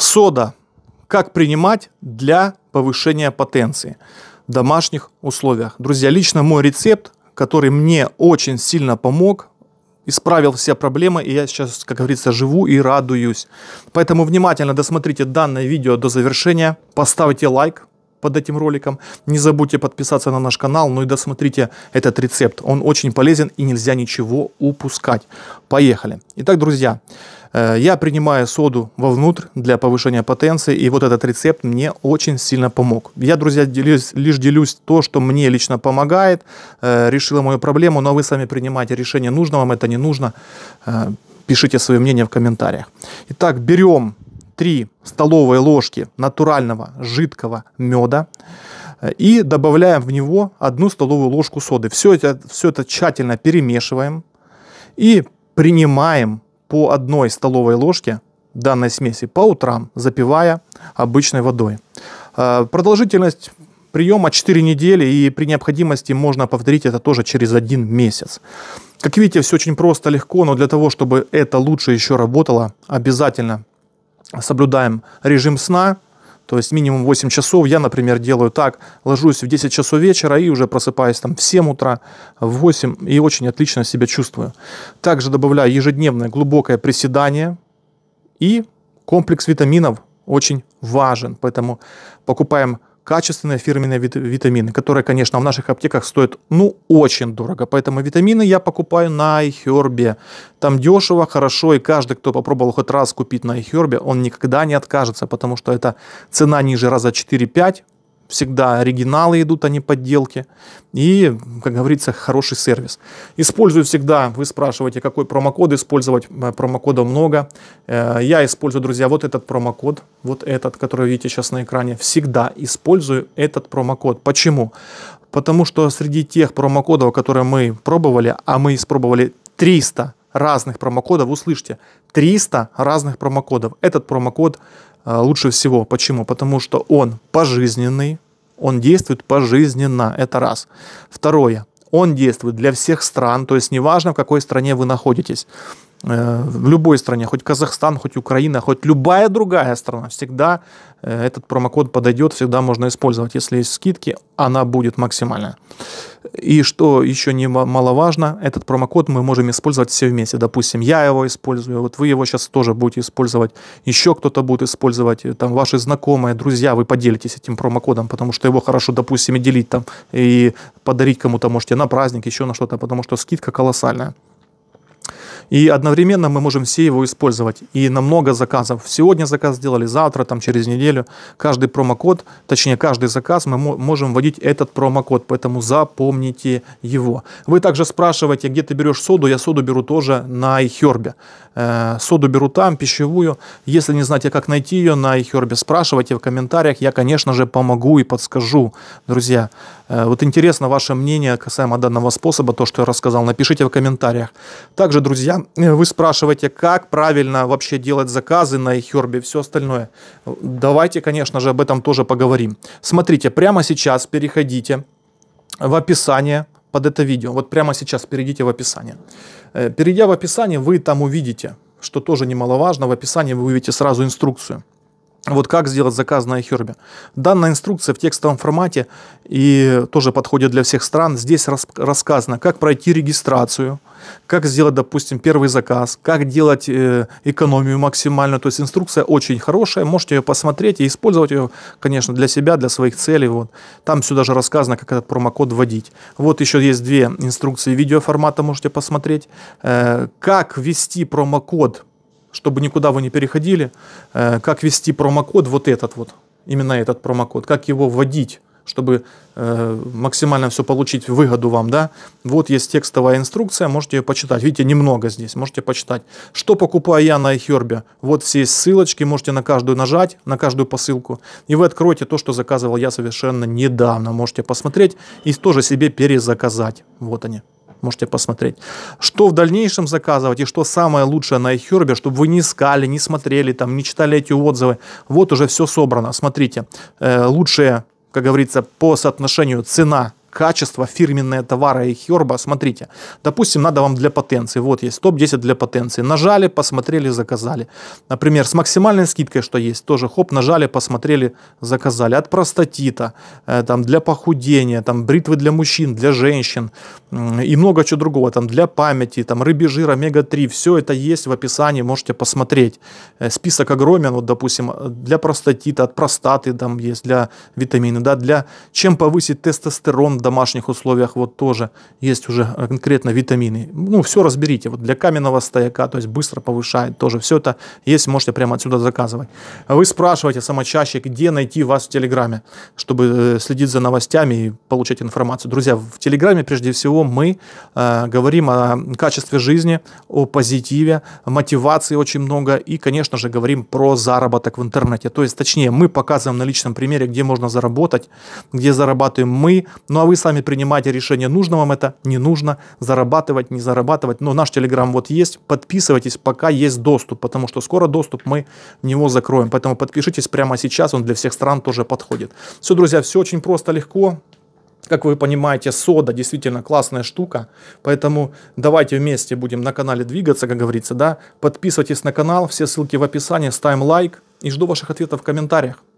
Сода. Как принимать для повышения потенции в домашних условиях. Друзья, лично мой рецепт, который мне очень сильно помог, исправил все проблемы, и я сейчас, как говорится, живу и радуюсь. Поэтому внимательно досмотрите данное видео до завершения, поставьте лайк под этим роликом, не забудьте подписаться на наш канал, ну и досмотрите этот рецепт. Он очень полезен и нельзя ничего упускать. Поехали. Итак, друзья, друзья, Э, я принимаю соду вовнутрь для повышения потенции, и вот этот рецепт мне очень сильно помог. Я, друзья, делюсь, лишь делюсь то, что мне лично помогает, э, решила мою проблему, но вы сами принимаете решение, нужно вам это, не нужно. Э, пишите свое мнение в комментариях. Итак, берем 3 столовые ложки натурального жидкого меда и добавляем в него одну столовую ложку соды. Все это, все это тщательно перемешиваем и принимаем по одной столовой ложке данной смеси по утрам, запивая обычной водой. Э, продолжительность приема 4 недели, и при необходимости можно повторить это тоже через один месяц. Как видите, все очень просто, легко, но для того, чтобы это лучше еще работало, обязательно соблюдаем режим сна, то есть минимум 8 часов. Я, например, делаю так, ложусь в 10 часов вечера и уже просыпаюсь там в 7 утра, в 8 и очень отлично себя чувствую. Также добавляю ежедневное глубокое приседание и комплекс витаминов очень важен. Поэтому покупаем качественные фирменные витамины, которые, конечно, в наших аптеках стоят, ну, очень дорого. Поэтому витамины я покупаю на iHerb. Там дешево, хорошо, и каждый, кто попробовал хоть раз купить на iHerb, он никогда не откажется, потому что это цена ниже раза 4-5, всегда оригиналы идут, а не подделки. И, как говорится, хороший сервис. Использую всегда, вы спрашиваете, какой промокод использовать, э, промокодов много. Э, я использую, друзья, вот этот промокод, вот этот, который видите сейчас на экране. Всегда использую этот промокод. Почему? Потому что среди тех промокодов, которые мы пробовали, а мы испробовали 300 разных промокодов, услышьте, 300 разных промокодов. Этот промокод а, лучше всего. Почему? Потому что он пожизненный, он действует пожизненно, это раз. Второе, он действует для всех стран, то есть неважно, в какой стране вы находитесь. Э, в любой стране, хоть Казахстан, хоть Украина, хоть любая другая страна, всегда э, этот промокод подойдет, всегда можно использовать. Если есть скидки, она будет максимальная. И что еще немаловажно, этот промокод мы можем использовать все вместе. Допустим, я его использую, вот вы его сейчас тоже будете использовать, еще кто-то будет использовать, э, там ваши знакомые, друзья, вы поделитесь этим промокодом, потому что его хорошо, допустим, и делить там, и подарить кому-то можете на праздник, еще на что-то, потому что скидка колоссальная. И одновременно мы можем все его использовать. И на много заказов. Сегодня заказ сделали, завтра, там, через неделю. Каждый промокод, точнее, каждый заказ мы можем вводить этот промокод. Поэтому запомните его. Вы также спрашиваете, где ты берешь соду. Я соду беру тоже на iHerb. Э, соду беру там, пищевую. Если не знаете, как найти ее на iHerb, спрашивайте в комментариях. Я, конечно же, помогу и подскажу, друзья. Э, вот интересно ваше мнение касаемо данного способа, то, что я рассказал, напишите в комментариях. Также, друзья, э, вы спрашиваете, как правильно вообще делать заказы на iHerb и все остальное. Давайте, конечно же, об этом тоже поговорим. Смотрите, прямо сейчас переходите в описание под это видео. Вот прямо сейчас перейдите в описание. Э, перейдя в описание, вы там увидите, что тоже немаловажно, в описании вы увидите сразу инструкцию – вот как сделать заказ на iHerb. Данная инструкция в текстовом формате и тоже подходит для всех стран. Здесь рас рассказано, как пройти регистрацию, как сделать, допустим, первый заказ, как делать э, экономию максимальную. То есть инструкция очень хорошая, можете ее посмотреть и использовать ее, конечно, для себя, для своих целей. Вот. Там все даже рассказано, как этот промокод вводить. Вот еще есть две инструкции видеоформата, можете посмотреть. Э, как ввести промокод чтобы никуда вы не переходили, э, как ввести промокод, вот этот вот, именно этот промокод, как его вводить, чтобы э, максимально все получить, выгоду вам, да. Вот есть текстовая инструкция, можете ее почитать. Видите, немного здесь, можете почитать. Что покупаю я на iHerb? Вот все есть ссылочки, можете на каждую нажать, на каждую посылку. И вы откроете то, что заказывал я совершенно недавно. Можете посмотреть и тоже себе перезаказать. Вот они можете посмотреть. Что в дальнейшем заказывать и что самое лучшее на iHerb, чтобы вы не искали, не смотрели, там, не читали эти отзывы. Вот уже все собрано. Смотрите, э, лучшее, как говорится, по соотношению цена – качество фирменные товары и херба. Смотрите, допустим, надо вам для потенции. Вот есть топ-10 для потенции. Нажали, посмотрели, заказали. Например, с максимальной скидкой, что есть, тоже хоп, нажали, посмотрели, заказали. От простатита, э, там, для похудения, там, бритвы для мужчин, для женщин э, и много чего другого. Там, для памяти, там, рыбий жир, омега-3. Все это есть в описании, можете посмотреть. Э, список огромен, вот, допустим, э, для простатита, от простаты там есть, для витамина, да, для чем повысить тестостерон, домашних условиях вот тоже есть уже э, конкретно витамины. Ну, все разберите. Вот для каменного стояка, то есть быстро повышает тоже. Все это есть, можете прямо отсюда заказывать. А вы спрашиваете самочаще, где найти вас в Телеграме, чтобы э, следить за новостями и получать информацию. Друзья, в Телеграме прежде всего мы э, говорим о качестве жизни, о позитиве, мотивации очень много и, конечно же, говорим про заработок в интернете. То есть, точнее, мы показываем на личном примере, где можно заработать, где зарабатываем мы. Ну, а вы вы сами принимаете решение, нужно вам это, не нужно, зарабатывать, не зарабатывать. Но наш Телеграм вот есть, подписывайтесь, пока есть доступ, потому что скоро доступ мы него закроем. Поэтому подпишитесь прямо сейчас, он для всех стран тоже подходит. Все, друзья, все очень просто, легко. Как вы понимаете, сода действительно классная штука, поэтому давайте вместе будем на канале двигаться, как говорится, да. Подписывайтесь на канал, все ссылки в описании, ставим лайк и жду ваших ответов в комментариях.